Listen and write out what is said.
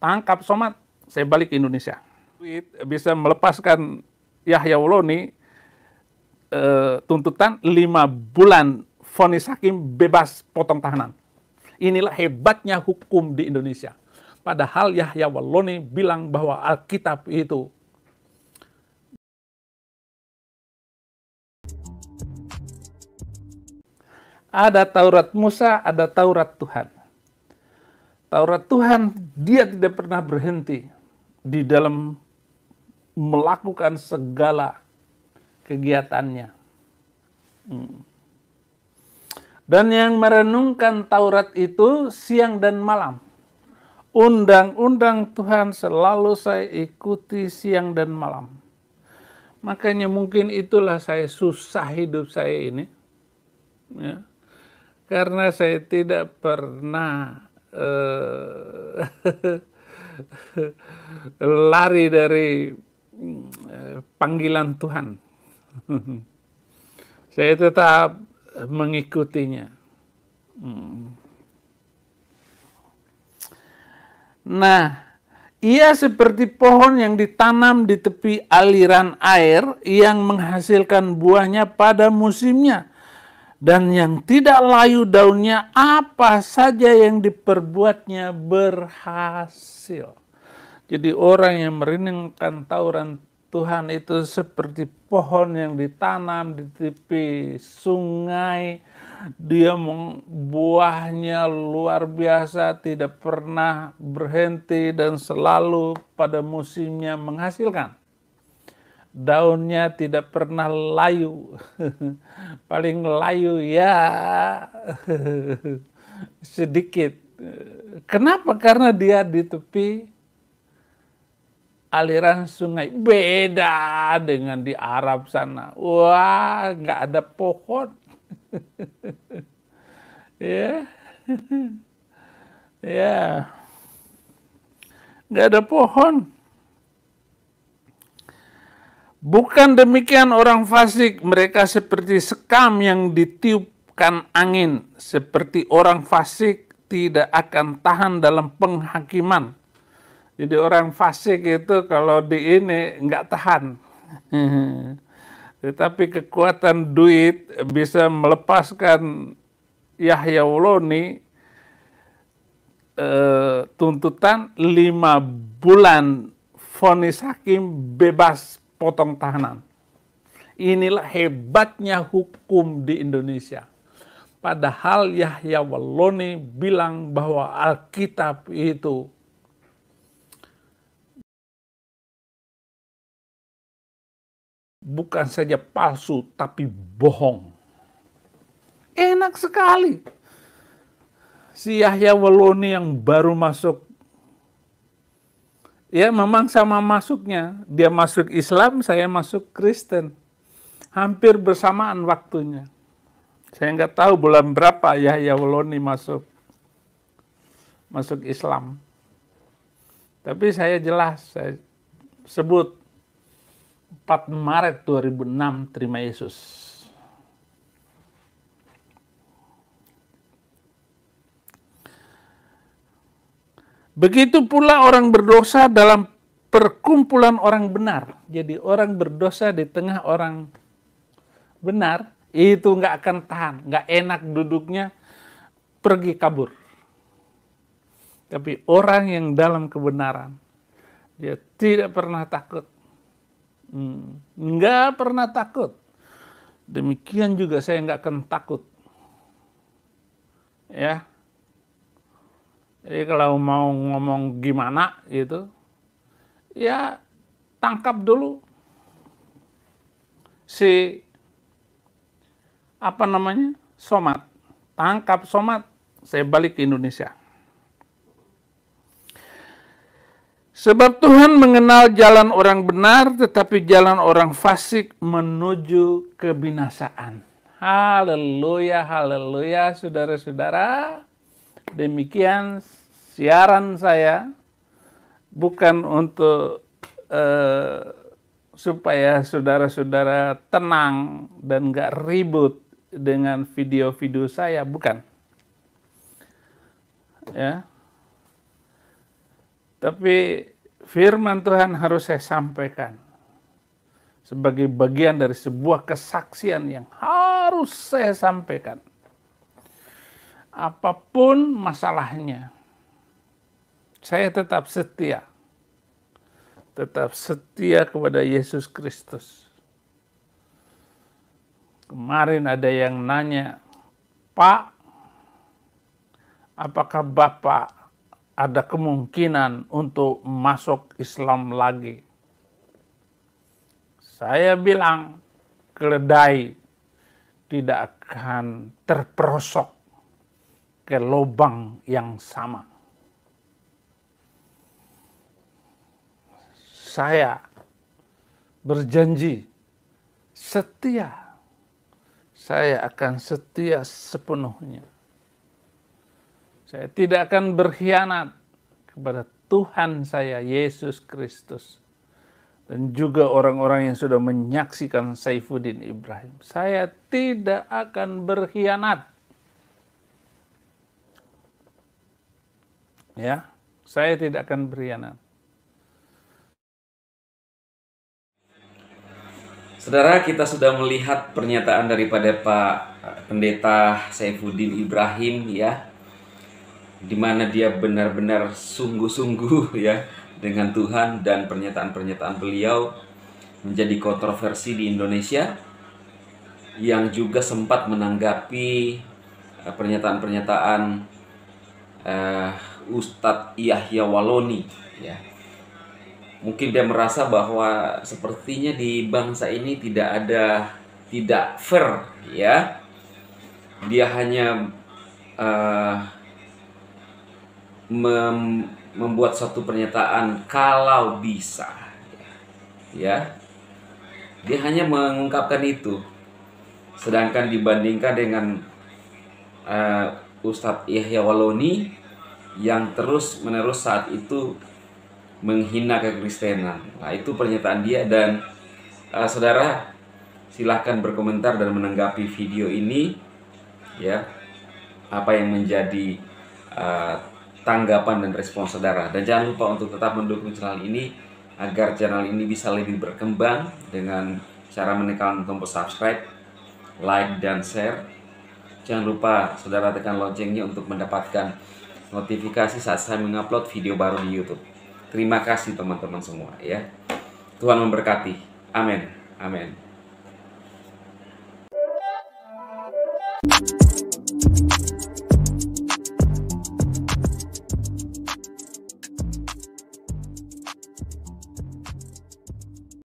tangkap Somad, saya balik ke Indonesia. Bisa melepaskan Yahya Wuloni e, eh, tuntutan lima bulan vonis hakim bebas potong tahanan. Inilah hebatnya hukum di Indonesia. Padahal Yahya Wuloni bilang bahwa Alkitab itu ada Taurat Musa, ada Taurat Tuhan. Taurat Tuhan dia tidak pernah berhenti di dalam melakukan segala kegiatannya. Hmm. Dan yang merenungkan Taurat itu siang dan malam. Undang-undang Tuhan selalu saya ikuti siang dan malam. Makanya mungkin itulah saya susah hidup saya ini. Ya. Karena saya tidak pernah Eh, lari dari eh, panggilan Tuhan. Saya tetap mengikutinya. Hmm. Nah, ia seperti pohon yang ditanam di tepi aliran air yang menghasilkan buahnya pada musimnya dan yang tidak layu daunnya apa saja yang diperbuatnya berhasil. Jadi orang yang merenungkan tauran Tuhan itu seperti pohon yang ditanam di tepi sungai. Dia buahnya luar biasa, tidak pernah berhenti dan selalu pada musimnya menghasilkan daunnya tidak pernah layu. Paling layu ya sedikit. Kenapa? Karena dia di tepi aliran sungai. Beda dengan di Arab sana. Wah, nggak ada pohon. ya. ya. Nggak ada pohon Bukan demikian orang fasik, mereka seperti sekam yang ditiupkan angin, seperti orang fasik tidak akan tahan dalam penghakiman. Jadi orang fasik itu kalau di ini nggak tahan. Tetapi kekuatan duit bisa melepaskan Yahya Woloni eh, tuntutan lima bulan vonis hakim bebas potong tangan. Inilah hebatnya hukum di Indonesia. Padahal Yahya Waloni bilang bahwa Alkitab itu bukan saja palsu tapi bohong. Enak sekali. Si Yahya Waloni yang baru masuk ya memang sama masuknya. Dia masuk Islam, saya masuk Kristen. Hampir bersamaan waktunya. Saya nggak tahu bulan berapa ya Woloni masuk masuk Islam. Tapi saya jelas, saya sebut 4 Maret 2006 terima Yesus. Begitu pula orang berdosa dalam perkumpulan orang benar. Jadi orang berdosa di tengah orang benar itu nggak akan tahan, nggak enak duduknya, pergi kabur. Tapi orang yang dalam kebenaran, dia tidak pernah takut. Hmm, pernah takut. Demikian juga saya nggak akan takut. Ya, jadi kalau mau ngomong gimana gitu, ya tangkap dulu si apa namanya somat, tangkap somat. Saya balik ke Indonesia. Sebab Tuhan mengenal jalan orang benar, tetapi jalan orang fasik menuju kebinasaan. Haleluya, haleluya, saudara-saudara. Demikian siaran saya bukan untuk eh, supaya saudara-saudara tenang dan gak ribut dengan video-video saya, bukan. Ya. Tapi firman Tuhan harus saya sampaikan sebagai bagian dari sebuah kesaksian yang harus saya sampaikan. Apapun masalahnya, saya tetap setia. Tetap setia kepada Yesus Kristus. Kemarin ada yang nanya, Pak, apakah Bapak ada kemungkinan untuk masuk Islam lagi? Saya bilang, keledai tidak akan terperosok ke lubang yang sama. saya berjanji setia. Saya akan setia sepenuhnya. Saya tidak akan berkhianat kepada Tuhan saya, Yesus Kristus. Dan juga orang-orang yang sudah menyaksikan Saifuddin Ibrahim. Saya tidak akan berkhianat. Ya, saya tidak akan berkhianat. Saudara, kita sudah melihat pernyataan daripada Pak Pendeta Saifuddin Ibrahim ya. Di mana dia benar-benar sungguh-sungguh ya dengan Tuhan dan pernyataan-pernyataan beliau menjadi kontroversi di Indonesia yang juga sempat menanggapi eh, pernyataan-pernyataan uh, Ustadz Yahya Waloni ya mungkin dia merasa bahwa sepertinya di bangsa ini tidak ada tidak fair ya dia hanya uh, mem membuat satu pernyataan kalau bisa ya dia hanya mengungkapkan itu sedangkan dibandingkan dengan uh, Ustadz Yahya Waloni yang terus menerus saat itu menghina kekristenan. Nah, itu pernyataan dia dan uh, saudara silahkan berkomentar dan menanggapi video ini ya apa yang menjadi uh, tanggapan dan respon saudara dan jangan lupa untuk tetap mendukung channel ini agar channel ini bisa lebih berkembang dengan cara menekan tombol subscribe, like dan share. Jangan lupa saudara tekan loncengnya untuk mendapatkan notifikasi saat saya mengupload video baru di YouTube. Terima kasih teman-teman semua ya. Tuhan memberkati. Amin. Amin.